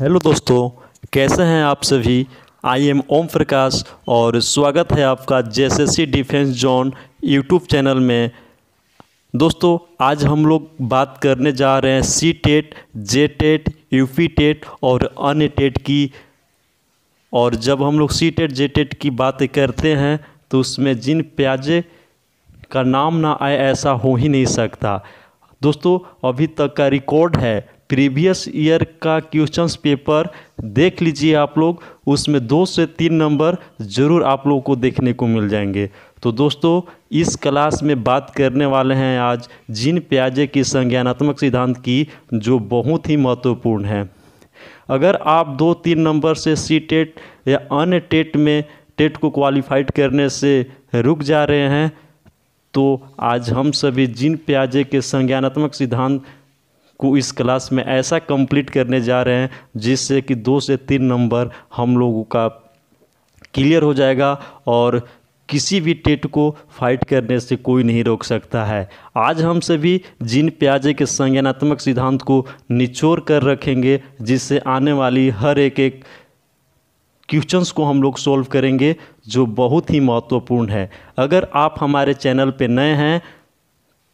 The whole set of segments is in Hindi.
हेलो दोस्तों कैसे हैं आप सभी आई एम ओम प्रकाश और स्वागत है आपका JSSC defence zone YouTube channel में दोस्तों आज हम लोग बात करने जा रहे हैं C TET J TET U P TET और अन्य टेट e की और जब हम लोग सी टेट जे टेट की बात करते हैं तो उसमें जिन प्याजे का नाम ना आए ऐसा हो ही नहीं सकता दोस्तों अभी तक का रिकॉर्ड है प्रीवियस ईयर का क्वेश्चन पेपर देख लीजिए आप लोग उसमें दो से तीन नंबर ज़रूर आप लोगों को देखने को मिल जाएंगे तो दोस्तों इस क्लास में बात करने वाले हैं आज जिन प्याजे की संज्ञानात्मक सिद्धांत की जो बहुत ही महत्वपूर्ण है अगर आप दो तीन नंबर से सी टेट या अन्य टेट में टेट को क्वालिफाइड करने से रुक जा रहे हैं तो आज हम सभी जिन प्याजे के संज्ञानात्मक सिद्धांत को इस क्लास में ऐसा कंप्लीट करने जा रहे हैं जिससे कि दो से तीन नंबर हम लोगों का क्लियर हो जाएगा और किसी भी टेट को फाइट करने से कोई नहीं रोक सकता है आज हम सभी जिन प्याजे के संज्ञानात्मक सिद्धांत को निचोड़ कर रखेंगे जिससे आने वाली हर एक एक क्वेश्चंस को हम लोग सॉल्व करेंगे जो बहुत ही महत्वपूर्ण है अगर आप हमारे चैनल पर नए हैं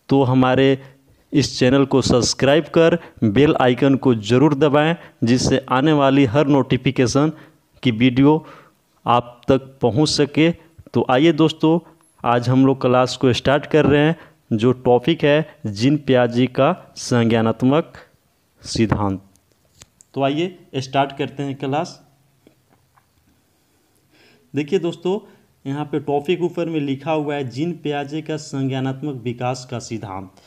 तो हमारे इस चैनल को सब्सक्राइब कर बेल आइकन को ज़रूर दबाएं जिससे आने वाली हर नोटिफिकेशन की वीडियो आप तक पहुंच सके तो आइए दोस्तों आज हम लोग क्लास को स्टार्ट कर रहे हैं जो टॉपिक है जिन प्याजी का संज्ञानात्मक सिद्धांत तो आइए स्टार्ट करते हैं क्लास देखिए दोस्तों यहाँ पे टॉपिक ऊपर में लिखा हुआ है जिन प्याजे का संज्ञानात्मक विकास का सिद्धांत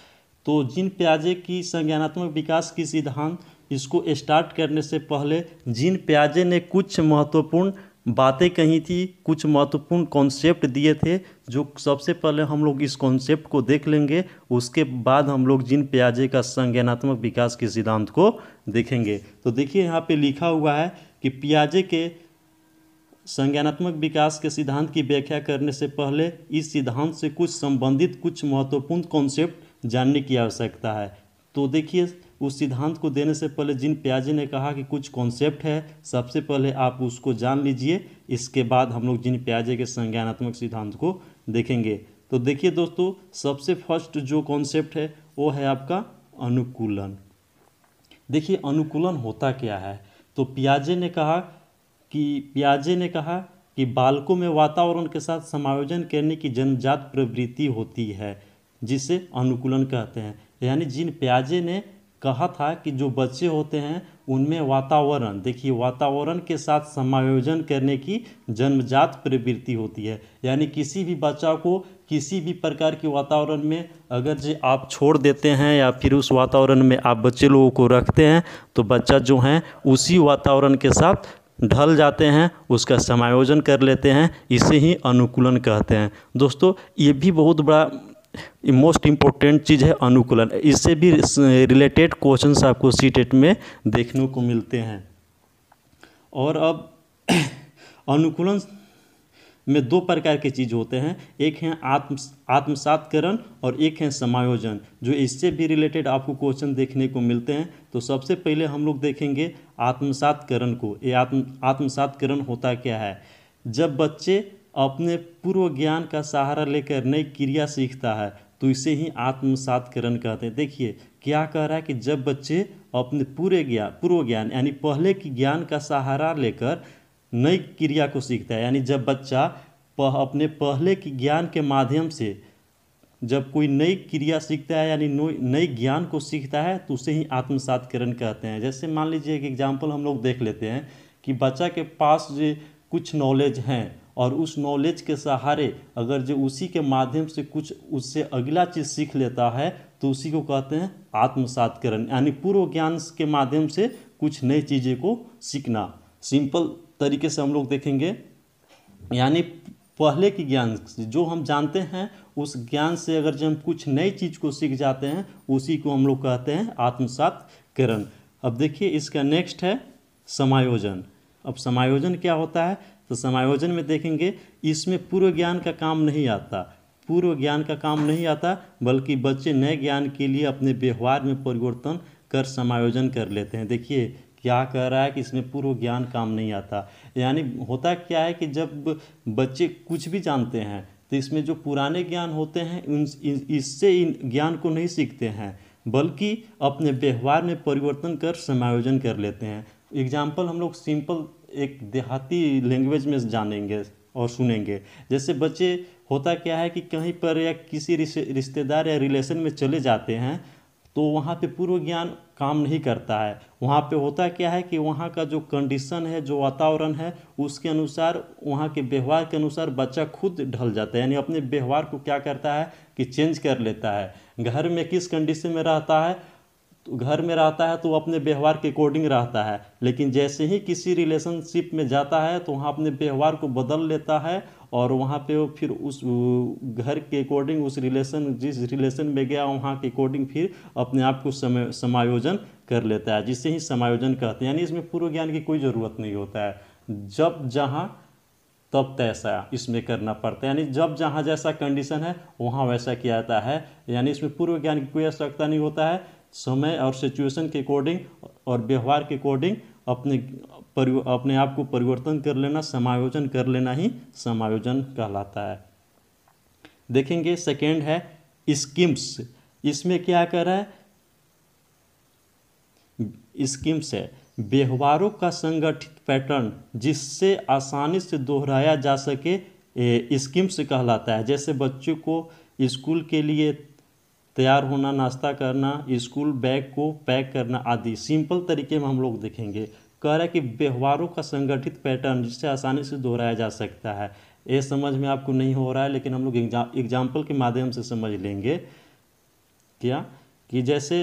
तो जिन प्याजे की संज्ञानात्मक विकास की सिद्धांत इसको स्टार्ट करने से पहले जिन प्याजे ने कुछ महत्वपूर्ण बातें कही थी कुछ महत्वपूर्ण कॉन्सेप्ट दिए थे जो सबसे पहले हम लोग इस कॉन्सेप्ट को देख लेंगे उसके बाद हम लोग जिन प्याजे का संज्ञानात्मक विकास के सिद्धांत को देखेंगे तो देखिए यहाँ पे लिखा हुआ है कि प्याजे के संज्ञानात्मक विकास के सिद्धांत की व्याख्या करने से पहले इस सिद्धांत से कुछ संबंधित कुछ महत्वपूर्ण कॉन्सेप्ट जानने की आवश्यकता है तो देखिए उस सिद्धांत को देने से पहले जिन प्याजे ने कहा कि कुछ कॉन्सेप्ट है सबसे पहले आप उसको जान लीजिए इसके बाद हम लोग जिन प्याजे के संज्ञानात्मक सिद्धांत को देखेंगे तो देखिए दोस्तों सबसे फर्स्ट जो कॉन्सेप्ट है वो है आपका अनुकूलन देखिए अनुकूलन होता क्या है तो प्याजे ने कहा कि प्याजे ने कहा कि बालकों में वातावरण के साथ समायोजन करने की जनजात प्रवृत्ति होती है जिसे अनुकूलन कहते हैं यानी जिन प्याजे ने कहा था कि जो बच्चे होते हैं उनमें वातावरण देखिए वातावरण के साथ समायोजन करने की जन्मजात प्रवृत्ति होती है यानी किसी भी बच्चा को किसी भी प्रकार के वातावरण में अगर जो आप छोड़ देते हैं या फिर उस वातावरण में आप बच्चे लोगों को रखते हैं तो बच्चा जो है उसी वातावरण के साथ ढल जाते हैं उसका समायोजन कर लेते हैं इसे ही अनुकूलन कहते हैं दोस्तों ये भी बहुत बड़ा मोस्ट इम्पोर्टेंट चीज़ है अनुकूलन इससे भी रिलेटेड क्वेश्चन आपको सी टेट e में देखने को मिलते हैं और अब अनुकूलन में दो प्रकार के चीज़ होते हैं एक है आत्म आत्मसातकरण और एक है समायोजन जो इससे भी रिलेटेड आपको क्वेश्चन देखने को मिलते हैं तो सबसे पहले हम लोग देखेंगे आत्मसातकरण को ये आत्म आत्मसातकरण होता क्या है जब बच्चे अपने पूर्व ज्ञान का सहारा लेकर नई क्रिया सीखता है तो इसे ही आत्मसातकरण कहते हैं देखिए क्या कह रहा है कि जब बच्चे अपने पूरे ज्ञान पूर्व ज्ञान यानी पहले की ज्ञान का सहारा लेकर नई क्रिया को सीखता है यानी जब बच्चा पह, अपने पहले की ज्ञान के माध्यम से जब कोई नई क्रिया सीखता है यानी नई ज्ञान को सीखता है तो उसे ही आत्मसातकरण कहते हैं जैसे मान लीजिए एक एग्जाम्पल हम लोग देख लेते हैं कि बच्चा के पास जो कुछ नॉलेज हैं और उस नॉलेज के सहारे अगर जो उसी के माध्यम से कुछ उससे अगला चीज़ सीख लेता है तो उसी को कहते हैं आत्मसात करण यानी पूर्व ज्ञान के माध्यम से कुछ नई चीज़ें को सीखना सिंपल तरीके से हम लोग देखेंगे यानी पहले के ज्ञान जो हम जानते हैं उस ज्ञान से अगर जब हम कुछ नई चीज़ को सीख जाते हैं उसी को हम लोग कहते हैं आत्मसात अब देखिए इसका नेक्स्ट है समायोजन अब समायोजन क्या होता है तो समायोजन में देखेंगे इसमें पूर्व ज्ञान का काम नहीं आता पूर्व ज्ञान का काम नहीं आता बल्कि बच्चे नए ज्ञान के लिए अपने व्यवहार में परिवर्तन कर समायोजन कर लेते हैं देखिए क्या कह रहा है कि इसमें पूर्व ज्ञान काम नहीं आता यानी होता क्या है कि जब बच्चे कुछ भी जानते हैं तो इसमें जो पुराने ज्ञान होते हैं उन इससे इन ज्ञान को नहीं सीखते हैं बल्कि अपने व्यवहार में परिवर्तन कर समायोजन कर लेते हैं एग्जाम्पल हम लोग सिंपल एक देहाती लैंग्वेज में जानेंगे और सुनेंगे जैसे बच्चे होता क्या है कि कहीं पर या किसी रिश्तेदार या रिलेशन में चले जाते हैं तो वहाँ पे पूर्व ज्ञान काम नहीं करता है वहाँ पे होता क्या है कि वहाँ का जो कंडीशन है जो वातावरण है उसके अनुसार वहाँ के व्यवहार के अनुसार बच्चा खुद ढल जाता है यानी अपने व्यवहार को क्या करता है कि चेंज कर लेता है घर में किस कंडीशन में रहता है तो घर में रहता है तो अपने व्यवहार के अकॉर्डिंग रहता है लेकिन जैसे ही किसी रिलेशनशिप में जाता है तो वहाँ अपने व्यवहार को बदल लेता है और वहाँ पे वो फिर उस घर के अकॉर्डिंग उस रिलेशन जिस रिलेशन में गया वहाँ के अकॉर्डिंग फिर अपने आप को समय समायोजन कर लेता है जिसे ही समायोजन कहते हैं यानी इसमें पूर्व ज्ञान की कोई ज़रूरत नहीं होता है जब जहाँ तब तैसा इसमें करना पड़ता है यानी जब जहाँ जैसा कंडीशन है वहाँ वैसा किया जाता है यानी इसमें पूर्व ज्ञान की कोई आवश्यकता नहीं होता है समय और सिचुएशन के अकॉर्डिंग और व्यवहार के अकॉर्डिंग अपने अपने आप को परिवर्तन कर लेना समायोजन कर लेना ही समायोजन कहलाता है देखेंगे सेकेंड है स्कीम्स इसमें क्या कर रहा है स्कीम्स है व्यवहारों का संगठित पैटर्न जिससे आसानी से दोहराया जा सके स्कीम्स कहलाता है जैसे बच्चों को स्कूल के लिए तैयार होना नाश्ता करना स्कूल बैग को पैक करना आदि सिंपल तरीके में हम लोग देखेंगे कह रहा है कि व्यवहारों का संगठित पैटर्न जिससे आसानी से दोहराया जा सकता है ये समझ में आपको नहीं हो रहा है लेकिन हम लोग एग्जाम्पल के माध्यम से समझ लेंगे क्या कि जैसे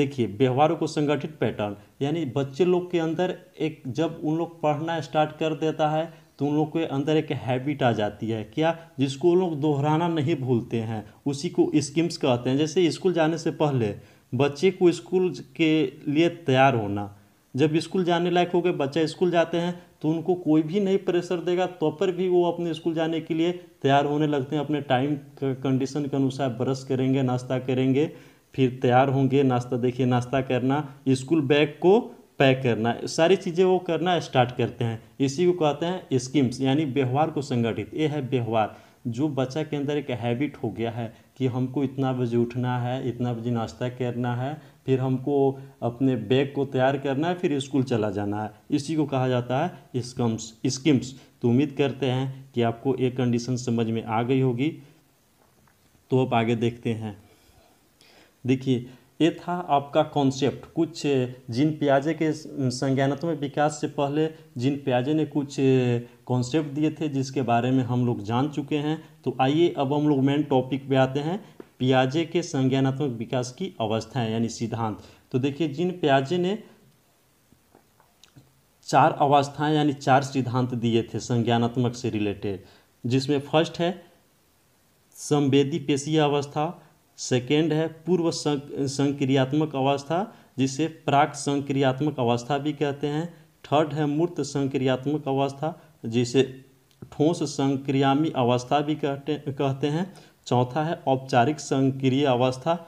देखिए व्यवहारों को संगठित पैटर्न यानी बच्चे लोग के अंदर एक जब उन लोग पढ़ना स्टार्ट कर देता है तो उन लोग के अंदर एक हैबिट आ जाती है क्या जिसको लोग दोहराना नहीं भूलते हैं उसी को स्कीम्स कहते हैं जैसे स्कूल जाने से पहले बच्चे को स्कूल के लिए तैयार होना जब स्कूल जाने लायक हो गए बच्चा स्कूल जाते हैं तो उनको कोई भी नहीं प्रेशर देगा तो पर भी वो अपने स्कूल जाने के लिए तैयार होने लगते हैं अपने टाइम कंडीशन के अनुसार ब्रश करेंगे नाश्ता करेंगे फिर तैयार होंगे नाश्ता देखिए नाश्ता करना स्कूल बैग को पैक करना सारी चीज़ें वो करना स्टार्ट करते हैं इसी को कहते हैं स्कीम्स यानी व्यवहार को संगठित ये है व्यवहार जो बच्चा के अंदर एक हैबिट हो गया है कि हमको इतना बजे उठना है इतना बजे नाश्ता करना है फिर हमको अपने बैग को तैयार करना है फिर स्कूल चला जाना है इसी को कहा जाता है स्कम्स स्कीम्स तो उम्मीद करते हैं कि आपको ये कंडीशन समझ में आ गई होगी तो आप आगे देखते हैं देखिए ये था आपका कॉन्सेप्ट कुछ जिन प्याजे के संज्ञानात्मक विकास से पहले जिन प्याजे ने कुछ कॉन्सेप्ट दिए थे जिसके बारे में हम लोग जान चुके हैं तो आइए अब हम लोग मेन टॉपिक पे आते हैं प्याजे के संज्ञानात्मक विकास की अवस्थाएं यानी सिद्धांत तो देखिए जिन प्याजे ने चार अवस्थाएं यानी चार सिद्धांत दिए थे संज्ञानात्मक से रिलेटेड जिसमें फर्स्ट है संवेदी पेशीय अवस्था सेकेंड है पूर्व संक्रियात्मक अवस्था जिसे प्राक संक्रियात्मक अवस्था भी कहते हैं थर्ड है मूर्त संक्रियात्मक अवस्था जिसे ठोस संक्रियामी अवस्था भी कहते कहते हैं चौथा है औपचारिक संक्रिय अवस्था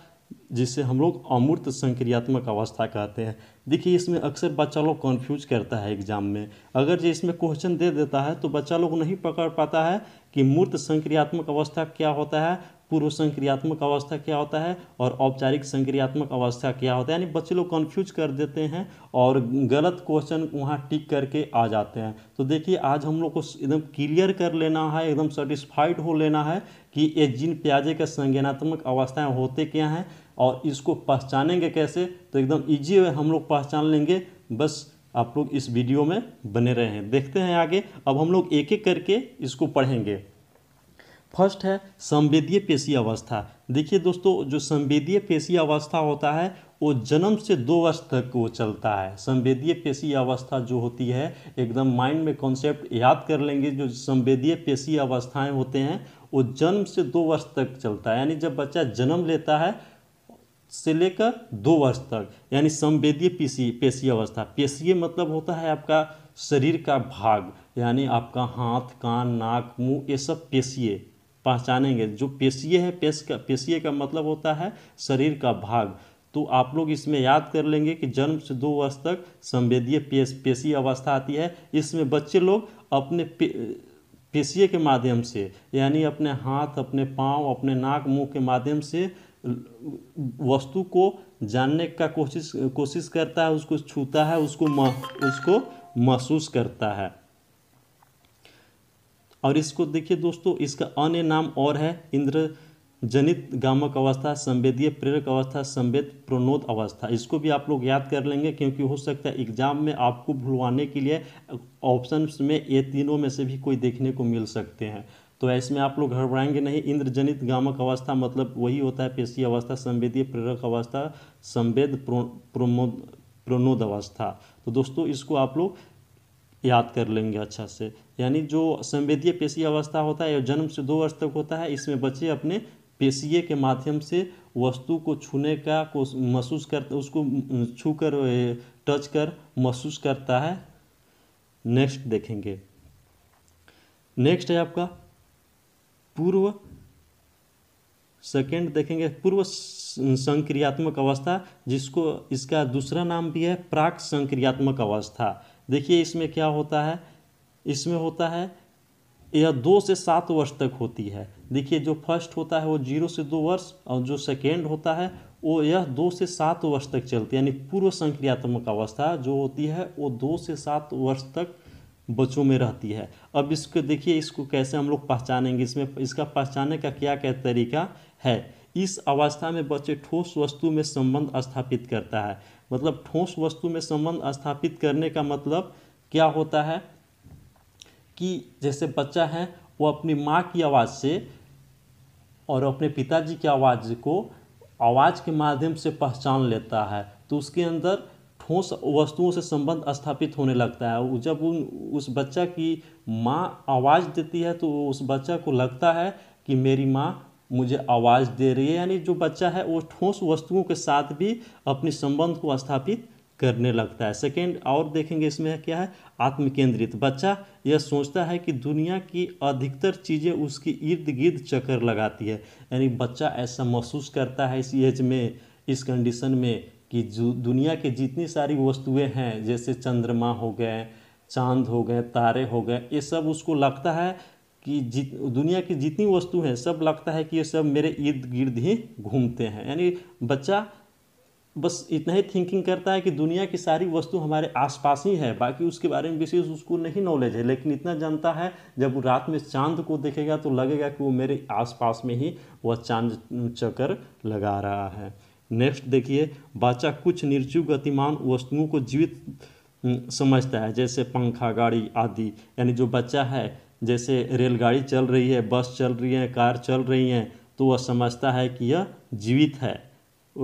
जिसे हम लोग अमूर्त संक्रियात्मक अवस्था कहते हैं देखिए इसमें अक्सर बच्चा लोग कन्फ्यूज करता है एग्ज़ाम में अगर जो इसमें क्वेश्चन दे देता है तो बच्चा लोग नहीं पकड़ पाता है कि मूर्त संक्रियात्मक अवस्था क्या होता है पूर्व संक्रियात्मक अवस्था क्या होता है और औपचारिक संक्रियात्मक अवस्था क्या होता है यानी बच्चे लोग कन्फ्यूज कर देते हैं और गलत क्वेश्चन वहाँ टिक करके आ जाते हैं तो देखिए आज हम लोग को एकदम क्लियर कर लेना है एकदम सेटिस्फाइड हो लेना है कि ये जिन प्याजे का संज्ञानात्मक अवस्थाएँ होते क्या हैं और इसको पहचानेंगे कैसे तो एकदम ईजी वे हम लोग पहचान लेंगे बस आप लोग इस वीडियो में बने रहे हैं देखते हैं आगे अब हम लोग एक एक करके इसको पढ़ेंगे फर्स्ट है संवेदीय पेशी अवस्था देखिए दोस्तों जो संवेदीय पेशी अवस्था होता है वो जन्म से दो वर्ष तक वो चलता है संवेदीय पेशी अवस्था जो होती है एकदम माइंड में कॉन्सेप्ट याद कर लेंगे जो संवेदीय पेशी अवस्थाएं होते हैं वो जन्म से दो वर्ष तक चलता है यानी जब बच्चा जन्म लेता है से लेकर दो वर्ष तक यानी संवेदीय पेशी पेशी अवस्था पेशीय मतलब होता है आपका शरीर का भाग यानी आपका हाथ कान नाक मुंह ये सब पेशीय पहचानेंगे जो पेशीय है पेश का पेशीय का मतलब होता है शरीर का भाग तो आप लोग इसमें याद कर लेंगे कि जन्म से दो वर्ष तक संवेदीय पेश पेशी अवस्था आती है इसमें बच्चे लोग अपने पे, पेशीय के माध्यम से यानी अपने हाथ अपने पाँव अपने नाक मुंह के माध्यम से वस्तु को जानने का कोशिश कोशिश करता है उसको छूता है उसको उसको महसूस करता है और इसको देखिए दोस्तों इसका अन्य नाम और है इंद्र जनित गामक अवस्था संवेदीय प्रेरक अवस्था संवेद प्रणोद अवस्था इसको भी आप लोग याद कर लेंगे क्योंकि हो सकता है एग्जाम में आपको भुलवाने के लिए ऑप्शन में ये तीनों में से भी कोई देखने को मिल सकते हैं तो ऐसे में आप लोग घबराएंगे नहीं इंद्रजनित गामक अवस्था मतलब वही होता है पेशी अवस्था संवेदीय प्रेरक अवस्था संवेद प्रमोद प्रणोद अवस्था तो दोस्तों इसको आप लोग याद कर लेंगे अच्छा से यानी जो संवेदीय पेशी अवस्था होता है जन्म से दो वर्ष तक होता है इसमें बच्चे अपने पेशिए के माध्यम से वस्तु को छूने का को महसूस कर उसको छू कर टच कर महसूस करता है नेक्स्ट देखेंगे नेक्स्ट है आपका पूर्व सेकेंड देखेंगे पूर्व संक्रियात्मक अवस्था जिसको इसका दूसरा नाम भी है प्राक संक्रियात्मक अवस्था देखिए इसमें क्या होता है इसमें होता है यह दो से सात वर्ष तक होती है देखिए जो फर्स्ट होता है वो जीरो से दो वर्ष और जो सेकेंड होता है वो यह दो से सात वर्ष तक चलती है यानी पूर्व संक्रियात्मक अवस्था जो होती है वो दो से सात वर्ष तक बच्चों में रहती है अब इसको देखिए इसको कैसे हम लोग पहचानेंगे इसमें इसका पहचानने का क्या क्या तरीका है इस अवस्था में बच्चे ठोस वस्तु में संबंध स्थापित करता है मतलब ठोस वस्तु में संबंध स्थापित करने का मतलब क्या होता है कि जैसे बच्चा है वो अपनी माँ की आवाज़ से और अपने पिताजी की आवाज़ को आवाज़ के माध्यम से पहचान लेता है तो उसके अंदर ठोस वस्तुओं से संबंध स्थापित होने लगता है जब उन उस बच्चा की माँ आवाज़ देती है तो उस बच्चा को लगता है कि मेरी माँ मुझे आवाज़ दे रही है यानी जो बच्चा है वो ठोस वस्तुओं के साथ भी अपने संबंध को स्थापित करने लगता है सेकेंड और देखेंगे इसमें क्या है आत्मकेंद्रित बच्चा यह सोचता है कि दुनिया की अधिकतर चीज़ें उसकी इर्द गिर्द चक्कर लगाती है यानी बच्चा ऐसा महसूस करता है इस एज में इस कंडीशन में कि जो दुनिया के जितनी सारी वस्तुएं हैं जैसे चंद्रमा हो गए चांद हो गए तारे हो गए ये सब उसको लगता है कि जित दुनिया की जितनी वस्तु हैं सब लगता है कि ये सब मेरे इर्द गिर्द ही घूमते हैं यानी बच्चा बस इतना ही थिंकिंग करता है कि दुनिया की सारी वस्तु हमारे आसपास ही है बाकी उसके बारे में विशेष उसको नहीं नॉलेज है लेकिन इतना जानता है जब वो रात में चांद को देखेगा तो लगेगा कि वो मेरे आसपास में ही वह चांद चक्कर लगा रहा है नेक्स्ट देखिए बाचा कुछ निर्जीव गतिमान वस्तुओं को जीवित समझता है जैसे पंखा गाड़ी आदि यानी जो बच्चा है जैसे रेलगाड़ी चल रही है बस चल रही है कार चल रही हैं तो वह समझता है कि यह जीवित है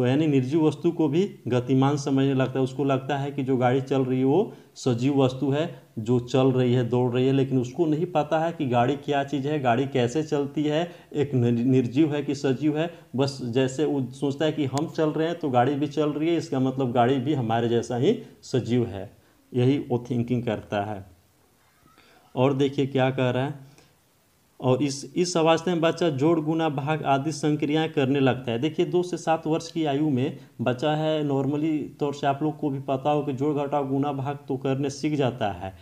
यानी निर्जीव वस्तु को भी गतिमान समझने लगता है उसको लगता है कि जो गाड़ी चल रही है वो सजीव वस्तु है जो चल रही है दौड़ रही है लेकिन उसको नहीं पता है कि गाड़ी क्या चीज़ है गाड़ी कैसे चलती है एक निर्जीव है कि सजीव है बस जैसे वो सोचता है कि हम चल रहे हैं तो गाड़ी भी चल रही है इसका मतलब गाड़ी भी हमारे जैसा ही सजीव है यही वो थिंकिंग करता है और देखिए क्या कह रहा है और इस इस अवस्था में बच्चा जोड़ गुना भाग आदि संक्रियाएँ करने लगता है देखिए दो से सात वर्ष की आयु में बच्चा है नॉर्मली तौर से आप लोग को भी पता हो कि जोड़ घटा गुना भाग तो करने सीख जाता है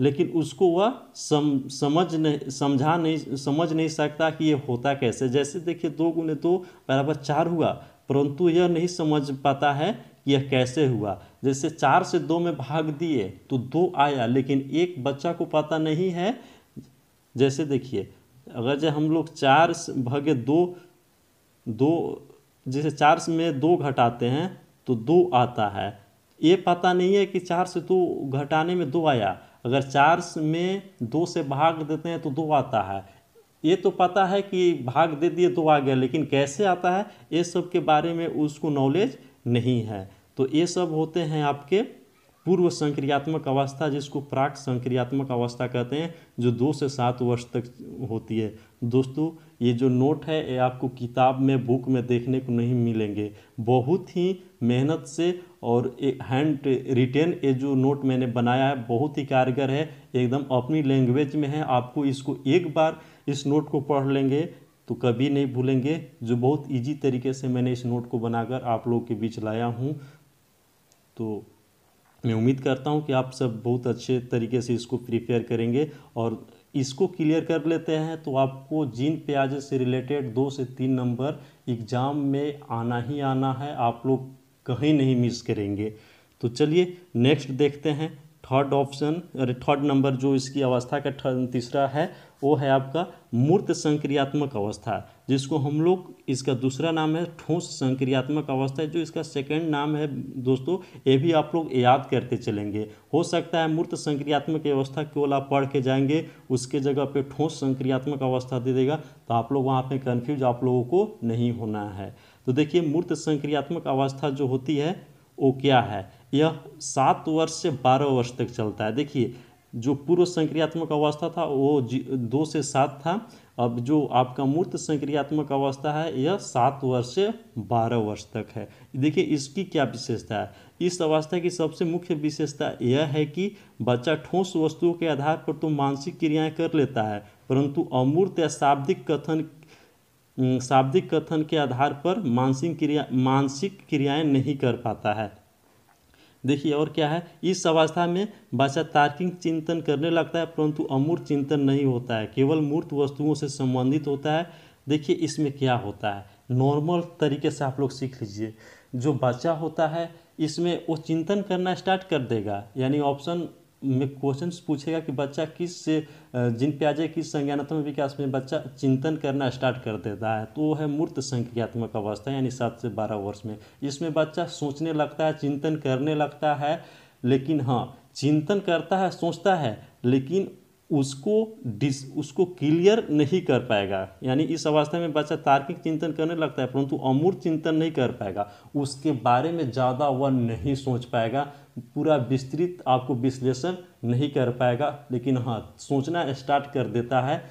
लेकिन उसको वह सम समझ नहीं समझा नहीं समझ नहीं सकता कि ये होता कैसे जैसे देखिए दो गुने दो बराबर चार हुआ परंतु यह नहीं समझ पाता है कि यह कैसे हुआ जैसे चार से दो में भाग दिए तो दो आया लेकिन एक बच्चा को पता नहीं है जैसे देखिए अगर जो हम लोग चार भागे दो दो जैसे चार में दो घटाते हैं तो दो आता है ये पता नहीं है कि चार से दो घटाने में दो आया अगर चार में दो से भाग देते हैं तो दो आता है ये तो पता है कि भाग दे दिए दो आ गया लेकिन कैसे आता है ये सब के बारे में उसको नॉलेज नहीं है तो ये सब होते हैं आपके पूर्व संक्रियात्मक अवस्था जिसको प्राक संक्रियात्मक अवस्था कहते हैं जो दो से सात वर्ष तक होती है दोस्तों ये जो नोट है ये आपको किताब में बुक में देखने को नहीं मिलेंगे बहुत ही मेहनत से और हैंड रिटेन ये जो नोट मैंने बनाया है बहुत ही कारगर है एकदम अपनी लैंग्वेज में है आपको इसको एक बार इस नोट को पढ़ लेंगे तो कभी नहीं भूलेंगे जो बहुत इजी तरीके से मैंने इस नोट को बनाकर आप लोगों के बीच लाया हूँ तो मैं उम्मीद करता हूँ कि आप सब बहुत अच्छे तरीके से इसको प्रिपेयर करेंगे और इसको क्लियर कर लेते हैं तो आपको जिन प्याजे से रिलेटेड दो से तीन नंबर एग्ज़ाम में आना ही आना है आप लोग कहीं नहीं मिस करेंगे तो चलिए नेक्स्ट देखते हैं थर्ड ऑप्शन अरे थर्ड नंबर जो इसकी अवस्था का तीसरा है वो है आपका मूर्त संक्रियात्मक अवस्था जिसको हम लोग इसका दूसरा नाम है ठोस संक्रियात्मक अवस्था जो इसका सेकंड नाम है दोस्तों ये भी आप लोग याद करते चलेंगे हो सकता है मूर्त संक्रियात्मक अवस्था केवल आप पढ़ के जाएंगे उसके जगह पे ठोस संक्रियात्मक अवस्था दे देगा तो आप लोग वहाँ पर कन्फ्यूज आप लोगों को नहीं होना है तो देखिए मूर्त संक्रियात्मक अवस्था जो होती है क्या है यह सात वर्ष से बारह वर्ष तक चलता है देखिए जो पूर्व संक्रियात्मक अवस्था था वो दो से सात था अब जो आपका मूर्त संक्रियात्मक अवस्था है यह सात वर्ष से बारह वर्ष तक है देखिए इसकी क्या विशेषता है इस अवस्था की सबसे मुख्य विशेषता यह है कि बच्चा ठोस वस्तुओं के आधार पर तो मानसिक क्रियाएं कर लेता है परंतु अमूर्त या शाब्दिक कथन शाब्दिक कथन के आधार पर मानसिक क्रिया मानसिक क्रियाएं नहीं कर पाता है देखिए और क्या है इस अवस्था में बच्चा तार्किक चिंतन करने लगता है परंतु अमूर्त चिंतन नहीं होता है केवल मूर्त वस्तुओं से संबंधित होता है देखिए इसमें क्या होता है नॉर्मल तरीके से आप लोग सीख लीजिए जो बच्चा होता है इसमें वो चिंतन करना स्टार्ट कर देगा यानी ऑप्शन में क्वेश्चन पूछेगा कि बच्चा किस से जिन प्याजे किस संज्ञानात्मक विकास में बच्चा चिंतन करना स्टार्ट कर देता है तो वो है मूर्त संज्ञात्मक अवस्था यानी सात से बारह वर्ष में इसमें बच्चा सोचने लगता है चिंतन करने लगता है लेकिन हाँ चिंतन करता है सोचता है लेकिन उसको डिस उसको क्लियर नहीं कर पाएगा यानी इस अवस्था में बच्चा तार्किक चिंतन करने लगता है परंतु अमूर्त चिंतन नहीं कर पाएगा उसके बारे में ज़्यादा वह नहीं सोच पाएगा पूरा विस्तृत आपको विश्लेषण नहीं कर पाएगा लेकिन हाँ सोचना स्टार्ट कर देता है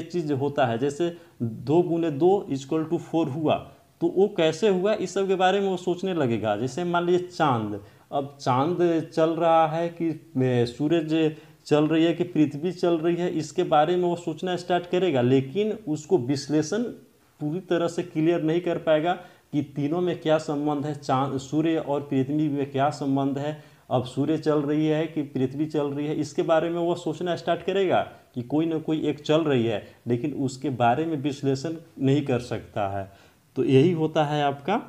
एक चीज़ होता है जैसे दो गुने दो इजक्वल टू फोर हुआ तो वो कैसे हुआ इस सब के बारे में वो सोचने लगेगा जैसे मान लीजिए चांद अब चांद चल रहा है कि सूरज चल रही है कि पृथ्वी चल रही है इसके बारे में वो सोचना स्टार्ट करेगा लेकिन उसको विश्लेषण पूरी तरह से क्लियर नहीं कर पाएगा कि तीनों में क्या संबंध है चांद सूर्य और पृथ्वी में क्या संबंध है अब सूर्य चल रही है कि पृथ्वी चल रही है इसके बारे में वो सोचना स्टार्ट करेगा कि कोई ना कोई एक चल रही है लेकिन उसके बारे में विश्लेषण नहीं कर सकता है तो यही होता है आपका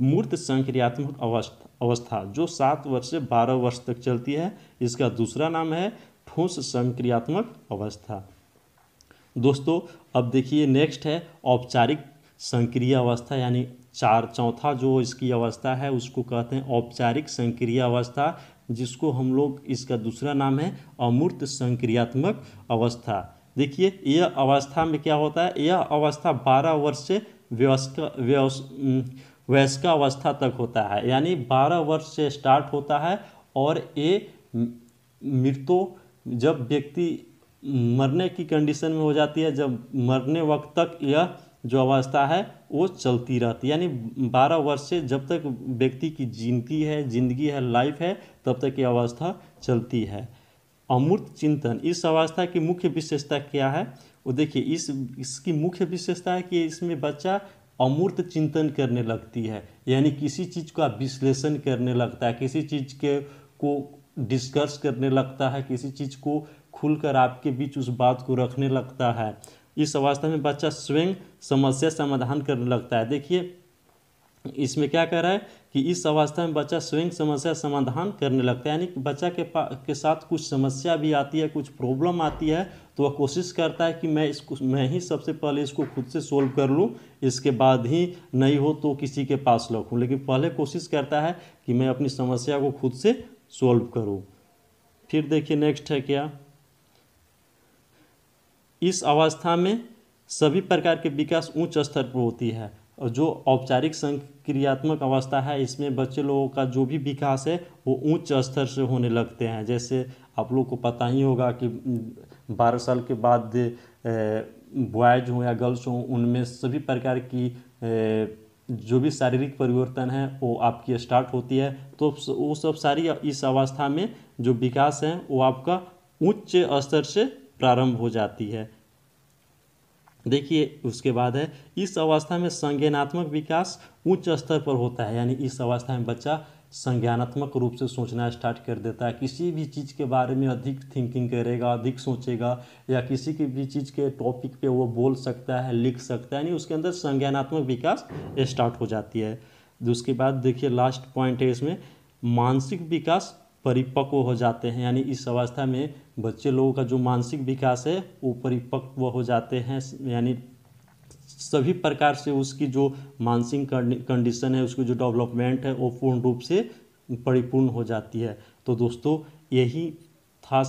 मूर्त संक्रियात्मक अवस्था अवस्था जो सात वर्ष से बारह वर्ष तक चलती है इसका दूसरा नाम है ठोस संक्रियात्मक अवस्था दोस्तों अब देखिए नेक्स्ट है औपचारिक संक्रिय अवस्था यानी चार चौथा जो इसकी अवस्था है उसको कहते हैं औपचारिक संक्रिय अवस्था जिसको हम लोग इसका दूसरा नाम है अमूर्त संक्रियात्मक अवस्था देखिए यह अवस्था में क्या होता है यह अवस्था 12 वर्ष से व्यस्क वयस्क अवस्था तक होता है यानी 12 वर्ष से स्टार्ट होता है और ये मृतो जब व्यक्ति मरने की कंडीशन में हो जाती है जब मरने वक्त तक यह जो अवस्था है वो चलती रहती है यानी बारह वर्ष से जब तक व्यक्ति की जिंदगी है जिंदगी है लाइफ है तब तक ये अवस्था चलती है अमूर्त चिंतन इस अवस्था की मुख्य विशेषता क्या है वो देखिए इस इसकी मुख्य विशेषता है कि इसमें बच्चा अमूर्त चिंतन करने लगती है यानी किसी चीज़ का विश्लेषण करने लगता है किसी चीज़ के को डिस्कस करने लगता है किसी चीज़ को खुलकर आपके बीच उस बात को रखने लगता है इस अवस्था में बच्चा स्वयं समस्या समाधान करने लगता है देखिए इसमें क्या कह रहा है कि इस अवस्था में बच्चा स्वयं समस्या समाधान करने लगता है यानी कि बच्चा के पा के साथ कुछ समस्या भी आती है कुछ प्रॉब्लम आती है तो वह कोशिश करता है कि मैं इसको मैं ही सबसे पहले इसको खुद से सोल्व कर लूँ इसके बाद ही नहीं हो तो किसी के पास रखूँ लेकिन पहले कोशिश करता है कि मैं अपनी समस्या को खुद से सॉल्व करो फिर देखिए नेक्स्ट है क्या इस अवस्था में सभी प्रकार के विकास उच्च स्तर पर होती है और जो औपचारिक संक्रियात्मक अवस्था है इसमें बच्चे लोगों का जो भी विकास है वो उच्च स्तर से होने लगते हैं जैसे आप लोग को पता ही होगा कि बारह साल के बाद बॉयज़ हों या गर्ल्स हों उनमें सभी प्रकार की जो भी शारीरिक परिवर्तन है वो आपकी स्टार्ट होती है तो वो सब सारी इस अवस्था में जो विकास है वो आपका उच्च स्तर से प्रारंभ हो जाती है देखिए उसके बाद है इस अवस्था में संज्ञानात्मक विकास उच्च स्तर पर होता है यानी इस अवस्था में बच्चा संज्ञानात्मक रूप से सोचना स्टार्ट कर देता है किसी भी चीज़ के बारे में अधिक थिंकिंग करेगा अधिक सोचेगा या किसी की भी चीज़ के टॉपिक पे वो बोल सकता है लिख सकता है यानी उसके अंदर संज्ञानात्मक विकास स्टार्ट हो जाती है उसके बाद देखिए लास्ट पॉइंट है इसमें मानसिक विकास परिपक्व हो जाते हैं यानी इस अवस्था में बच्चे लोगों का जो मानसिक विकास है वो परिपक्व हो जाते हैं यानी सभी प्रकार से उसकी जो मानसिक कंडीशन है उसकी जो डेवलपमेंट है वो पूर्ण रूप से परिपूर्ण हो जाती है तो दोस्तों यही था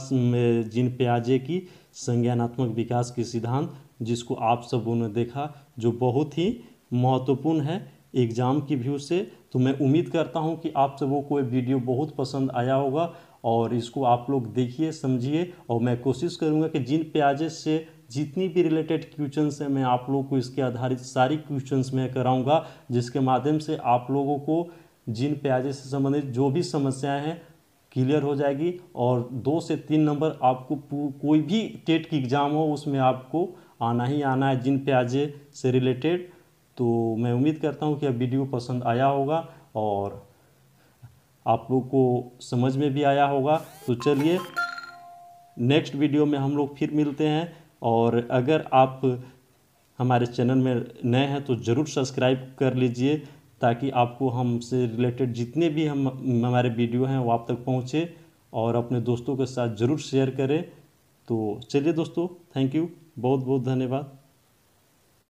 जिन प्याजे की संज्ञानात्मक विकास के सिद्धांत जिसको आप सबों ने देखा जो बहुत ही महत्वपूर्ण है एग्ज़ाम की व्यू से तो मैं उम्मीद करता हूँ कि आप सबों को ये वीडियो बहुत पसंद आया होगा और इसको आप लोग देखिए समझिए और मैं कोशिश करूँगा कि जिन प्याजे से जितनी भी रिलेटेड क्वेश्चंस हैं मैं आप लोगों को इसके आधारित सारी क्वेश्चंस मैं कराऊंगा जिसके माध्यम से आप लोगों को जिन प्याजे से संबंधित जो भी समस्याएं हैं क्लियर हो जाएगी और दो से तीन नंबर आपको कोई भी टेट की एग्ज़ाम हो उसमें आपको आना ही आना है जिन प्याजे से रिलेटेड तो मैं उम्मीद करता हूँ कि अब वीडियो पसंद आया होगा और आप लोग को समझ में भी आया होगा तो चलिए नेक्स्ट वीडियो में हम लोग फिर मिलते हैं और अगर आप हमारे चैनल में नए हैं तो ज़रूर सब्सक्राइब कर लीजिए ताकि आपको हमसे रिलेटेड जितने भी हम हमारे वीडियो हैं वो आप तक पहुँचे और अपने दोस्तों के साथ ज़रूर शेयर करें तो चलिए दोस्तों थैंक यू बहुत बहुत धन्यवाद